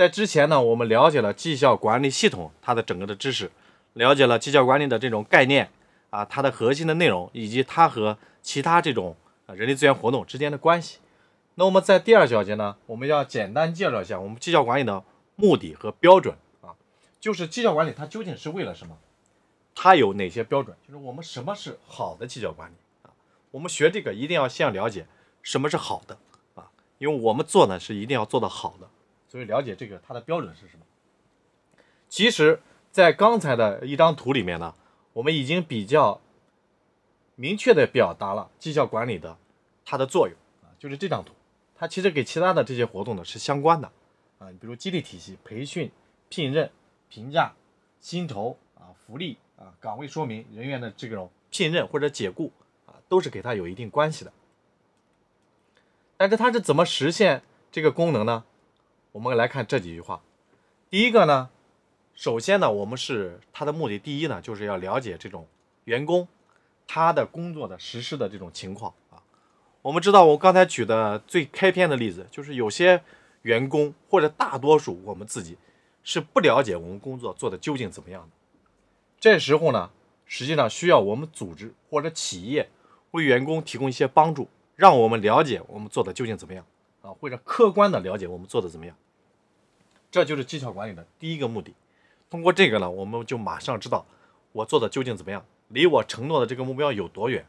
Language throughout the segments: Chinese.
在之前呢，我们了解了绩效管理系统它的整个的知识，了解了绩效管理的这种概念啊，它的核心的内容，以及它和其他这种啊人力资源活动之间的关系。那我们在第二小节呢，我们要简单介绍一下我们绩效管理的目的和标准啊，就是绩效管理它究竟是为了什么？它有哪些标准？就是我们什么是好的绩效管理啊？我们学这个一定要先了解什么是好的啊，因为我们做呢是一定要做的好的。所以了解这个，它的标准是什么？其实，在刚才的一张图里面呢，我们已经比较明确的表达了绩效管理的它的作用啊，就是这张图，它其实给其他的这些活动呢是相关的啊，比如激励体系、培训、聘任、评价、薪酬啊、福利啊、岗位说明、人员的这种聘任或者解雇啊，都是给它有一定关系的。但是它是怎么实现这个功能呢？我们来看这几句话。第一个呢，首先呢，我们是他的目的。第一呢，就是要了解这种员工他的工作的实施的这种情况啊。我们知道，我刚才举的最开篇的例子，就是有些员工或者大多数我们自己是不了解我们工作做的究竟怎么样的。这时候呢，实际上需要我们组织或者企业为员工提供一些帮助，让我们了解我们做的究竟怎么样。啊，或者客观的了解我们做的怎么样，这就是绩效管理的第一个目的。通过这个呢，我们就马上知道我做的究竟怎么样，离我承诺的这个目标有多远。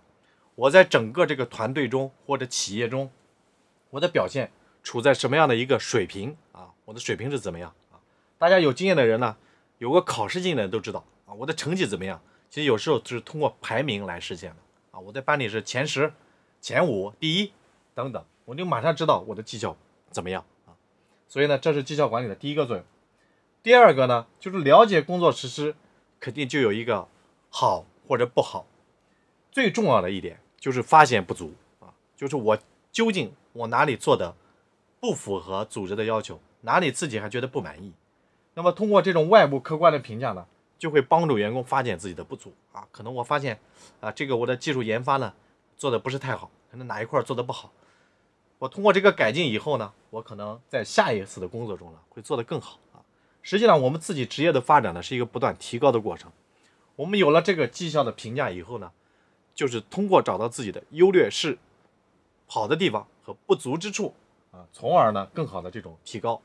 我在整个这个团队中或者企业中，我的表现处在什么样的一个水平啊？我的水平是怎么样啊？大家有经验的人呢，有个考试经验的都知道啊，我的成绩怎么样？其实有时候就是通过排名来实现的啊。我在班里是前十、前五、第一等等。我就马上知道我的绩效怎么样啊，所以呢，这是绩效管理的第一个作用。第二个呢，就是了解工作实施，肯定就有一个好或者不好。最重要的一点就是发现不足啊，就是我究竟我哪里做的不符合组织的要求，哪里自己还觉得不满意。那么通过这种外部客观的评价呢，就会帮助员工发现自己的不足啊。可能我发现啊，这个我的技术研发呢做的不是太好，可能哪一块做的不好。我通过这个改进以后呢，我可能在下一次的工作中呢会做得更好啊。实际上，我们自己职业的发展呢是一个不断提高的过程。我们有了这个绩效的评价以后呢，就是通过找到自己的优劣势、好的地方和不足之处啊，从而呢更好的这种提高。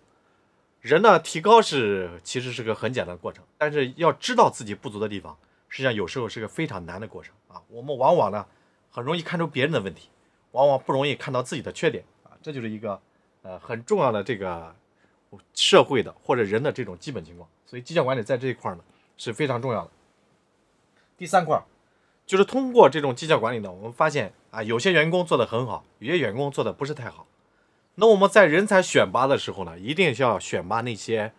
人呢提高是其实是个很简单的过程，但是要知道自己不足的地方，实际上有时候是个非常难的过程啊。我们往往呢很容易看出别人的问题。往往不容易看到自己的缺点啊，这就是一个呃很重要的这个社会的或者人的这种基本情况。所以绩效管理在这一块呢是非常重要的。第三块就是通过这种绩效管理呢，我们发现啊，有些员工做的很好，有些员工做的不是太好。那我们在人才选拔的时候呢，一定是要选拔那些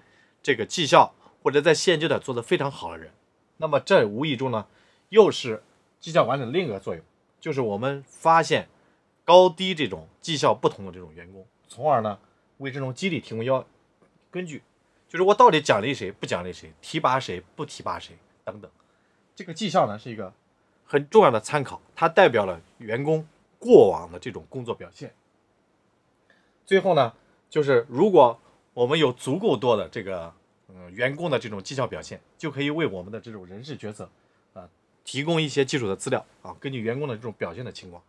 这个绩效或者在现阶段做的非常好的人。那么这无意中呢，又是绩效管理的另一个作用，就是我们发现。高低这种绩效不同的这种员工，从而呢为这种激励提供要根据，就是我到底奖励谁不奖励谁，提拔谁不提拔谁等等。这个绩效呢是一个很重要的参考，它代表了员工过往的这种工作表现。最后呢就是如果我们有足够多的这个嗯员工的这种绩效表现，就可以为我们的这种人事决策啊提供一些基础的资料啊，根据员工的这种表现的情况。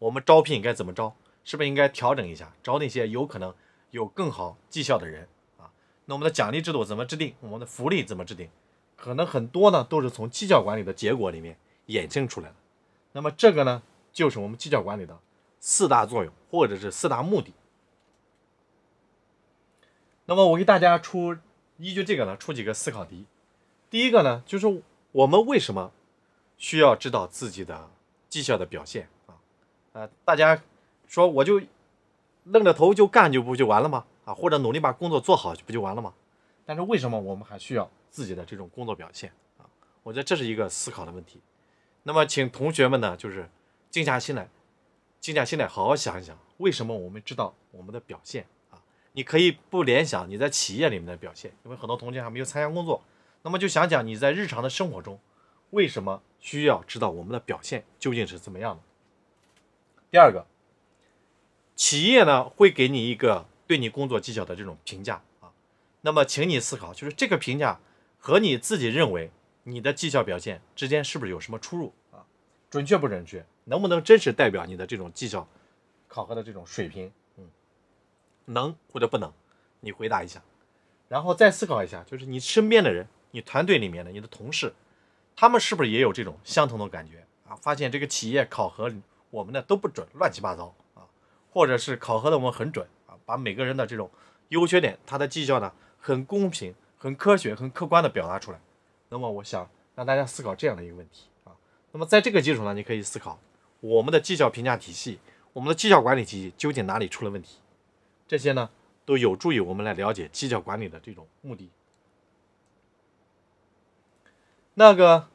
我们招聘该怎么招？是不是应该调整一下，招那些有可能有更好绩效的人啊？那我们的奖励制度怎么制定？我们的福利怎么制定？可能很多呢，都是从绩效管理的结果里面衍生出来的。那么这个呢，就是我们绩效管理的四大作用，或者是四大目的。那么我给大家出，依据这个呢，出几个思考题。第一个呢，就是我们为什么需要知道自己的绩效的表现？呃，大家说我就愣着头就干就不就完了吗？啊，或者努力把工作做好不就完了吗？但是为什么我们还需要自己的这种工作表现啊？我觉得这是一个思考的问题。那么，请同学们呢，就是静下心来，静下心来，好好想一想，为什么我们知道我们的表现啊？你可以不联想你在企业里面的表现，因为很多同学还没有参加工作。那么就想想你在日常的生活中，为什么需要知道我们的表现究竟是怎么样的？第二个，企业呢会给你一个对你工作绩效的这种评价啊，那么请你思考，就是这个评价和你自己认为你的绩效表现之间是不是有什么出入啊？准确不准确？能不能真实代表你的这种绩效考核的这种水平？嗯，能或者不能？你回答一下，然后再思考一下，就是你身边的人，你团队里面的你的同事，他们是不是也有这种相同的感觉啊？发现这个企业考核。我们的都不准，乱七八糟啊，或者是考核的我们很准啊，把每个人的这种优缺点、他的绩效呢，很公平、很科学、很客观的表达出来。那么，我想让大家思考这样的一个问题啊。那么，在这个基础上，你可以思考我们的绩效评价体系、我们的绩效管理体系究竟哪里出了问题？这些呢，都有助于我们来了解绩效管理的这种目的。那个，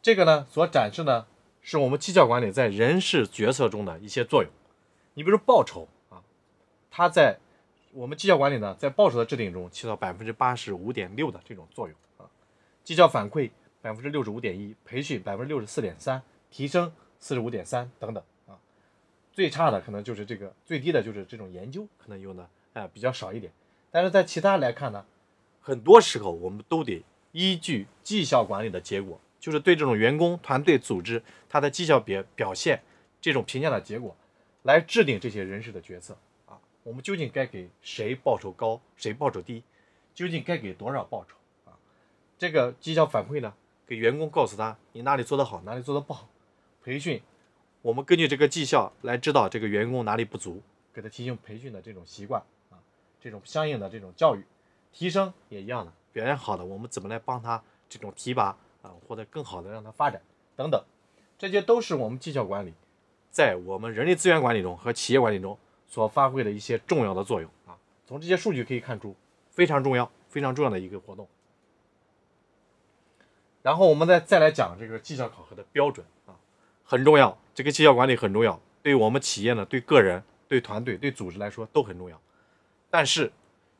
这个呢，所展示的。是我们绩效管理在人事决策中的一些作用，你比如报酬啊，它在我们绩效管理呢，在报酬的制定中起到百分之八十五点六的这种作用啊，绩效反馈百分之六十五点一，培训百分之六十四点三，提升四十五点三等等啊，最差的可能就是这个，最低的就是这种研究，可能用的啊比较少一点，但是在其他来看呢，很多时候我们都得依据绩效管理的结果。就是对这种员工团队组织他的绩效表表现这种评价的结果，来制定这些人事的决策啊。我们究竟该给谁报酬高，谁报酬低？究竟该给多少报酬啊？这个绩效反馈呢，给员工告诉他你哪里做得好，哪里做得不好。培训，我们根据这个绩效来知道这个员工哪里不足，给他进行培训的这种习惯啊，这种相应的这种教育提升也一样的。表现好的，我们怎么来帮他这种提拔？获得更好的让它发展等等，这些都是我们绩效管理在我们人力资源管理中和企业管理中所发挥的一些重要的作用啊。从这些数据可以看出，非常重要，非常重要的一个活动。然后我们再再来讲这个绩效考核的标准啊，很重要，这个绩效管理很重要，对我们企业呢，对个人、对团队、对组织来说都很重要。但是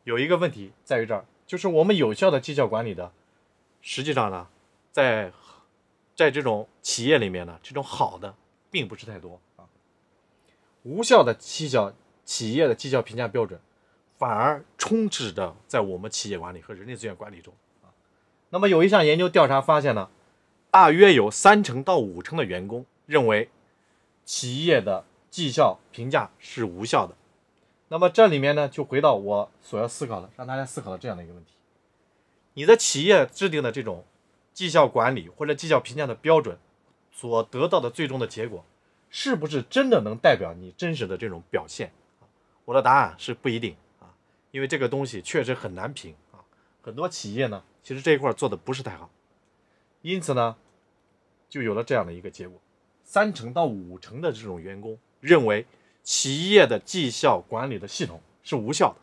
有一个问题在于这儿，就是我们有效的绩效管理的，实际上呢？在，在这种企业里面呢，这种好的并不是太多啊。无效的绩效企业的绩效评价标准，反而充斥着在我们企业管理和人力资源管理中啊。那么有一项研究调查发现呢，大约有三成到五成的员工认为企业的绩效评价是无效的。那么这里面呢，就回到我所要思考的，让大家思考的这样的一个问题：你的企业制定的这种。绩效管理或者绩效评价的标准，所得到的最终的结果，是不是真的能代表你真实的这种表现？我的答案是不一定啊，因为这个东西确实很难评啊。很多企业呢，其实这一块做的不是太好，因此呢，就有了这样的一个结果：三成到五成的这种员工认为企业的绩效管理的系统是无效的，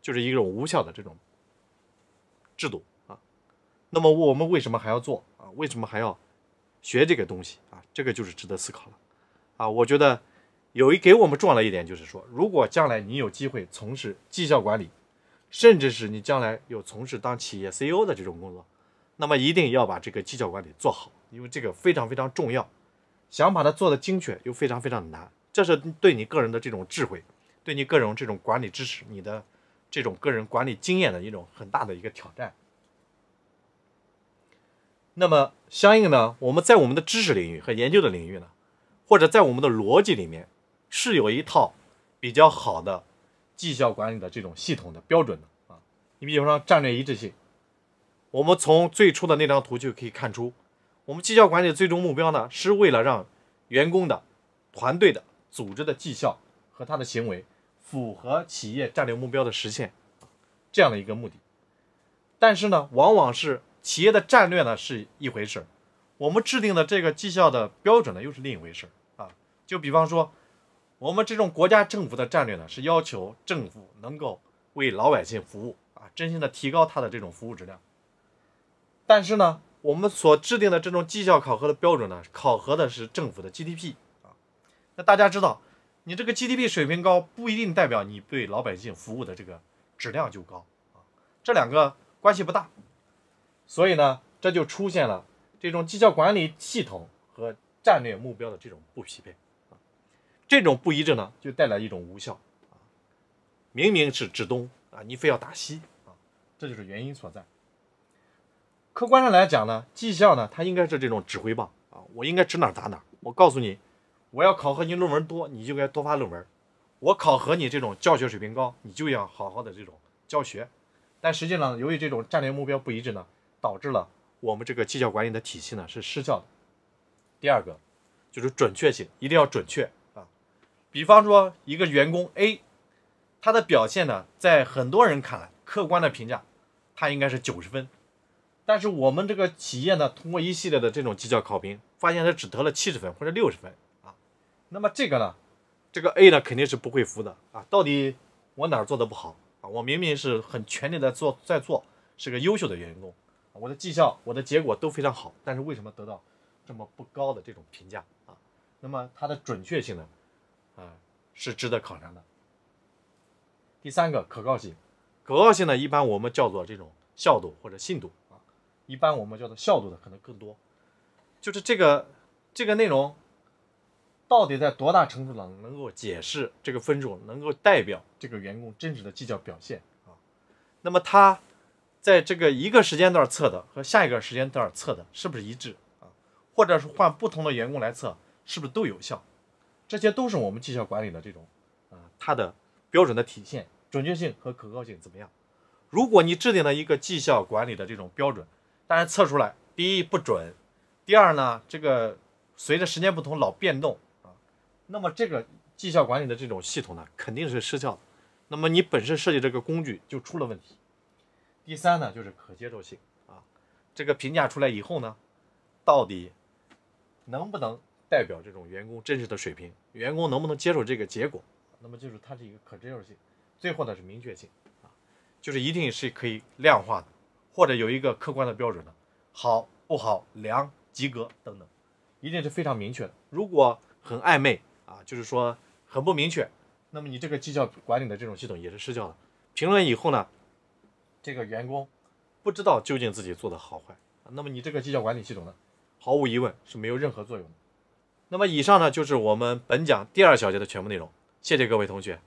就是一种无效的这种制度。那么我们为什么还要做啊？为什么还要学这个东西啊？这个就是值得思考了，啊，我觉得有一给我们重要的一点，就是说，如果将来你有机会从事绩效管理，甚至是你将来有从事当企业 CEO 的这种工作，那么一定要把这个绩效管理做好，因为这个非常非常重要。想把它做得精确，又非常非常难，这是对你个人的这种智慧，对你个人这种管理知识、你的这种个人管理经验的一种很大的一个挑战。那么相应呢，我们在我们的知识领域和研究的领域呢，或者在我们的逻辑里面，是有一套比较好的绩效管理的这种系统的标准的啊。你比如说战略一致性，我们从最初的那张图就可以看出，我们绩效管理的最终目标呢，是为了让员工的、团队的、组织的绩效和他的行为符合企业战略目标的实现这样的一个目的。但是呢，往往是。企业的战略呢是一回事儿，我们制定的这个绩效的标准呢又是另一回事儿啊。就比方说，我们这种国家政府的战略呢是要求政府能够为老百姓服务啊，真心的提高他的这种服务质量。但是呢，我们所制定的这种绩效考核的标准呢，考核的是政府的 GDP 啊。那大家知道，你这个 GDP 水平高不一定代表你对老百姓服务的这个质量就高啊，这两个关系不大。所以呢，这就出现了这种绩效管理系统和战略目标的这种不匹配啊，这种不一致呢，就带来一种无效啊。明明是指东啊，你非要打西啊，这就是原因所在。客观上来讲呢，绩效呢，它应该是这种指挥棒啊，我应该指哪打哪。我告诉你，我要考核你论文多，你就该多发论文；我考核你这种教学水平高，你就要好好的这种教学。但实际上，由于这种战略目标不一致呢，导致了我们这个绩效管理的体系呢是失效的。第二个就是准确性，一定要准确啊。比方说一个员工 A，他的表现呢，在很多人看来客观的评价，他应该是九十分，但是我们这个企业呢，通过一系列的这种绩效考评，发现他只得了七十分或者六十分啊。那么这个呢，这个 A 呢肯定是不会服的啊。到底我哪儿做的不好啊？我明明是很全力的做在做，是个优秀的员工。我的绩效，我的结果都非常好，但是为什么得到这么不高的这种评价啊？那么它的准确性呢？啊，是值得考察的。第三个，可靠性。可靠性呢，一般我们叫做这种效度或者信度啊，一般我们叫做效度的可能更多，就是这个这个内容到底在多大程度上能够解释这个分数，能够代表这个员工真实的绩效表现啊？那么它。在这个一个时间段测的和下一个时间段测的是不是一致啊？或者是换不同的员工来测，是不是都有效？这些都是我们绩效管理的这种啊，它的标准的体现，准确性和可靠性怎么样？如果你制定了一个绩效管理的这种标准，但是测出来第一不准，第二呢，这个随着时间不同老变动啊，那么这个绩效管理的这种系统呢，肯定是失效的。那么你本身设计这个工具就出了问题。第三呢，就是可接受性啊，这个评价出来以后呢，到底能不能代表这种员工真实的水平？员工能不能接受这个结果？那么就是它是一个可接受性。最后呢是明确性啊，就是一定是可以量化的，或者有一个客观的标准的，好不好？量及格等等，一定是非常明确的。如果很暧昧啊，就是说很不明确，那么你这个绩效管理的这种系统也是失效的。评论以后呢？这个员工不知道究竟自己做的好坏，那么你这个绩效管理系统呢，毫无疑问是没有任何作用的。那么以上呢，就是我们本讲第二小节的全部内容，谢谢各位同学。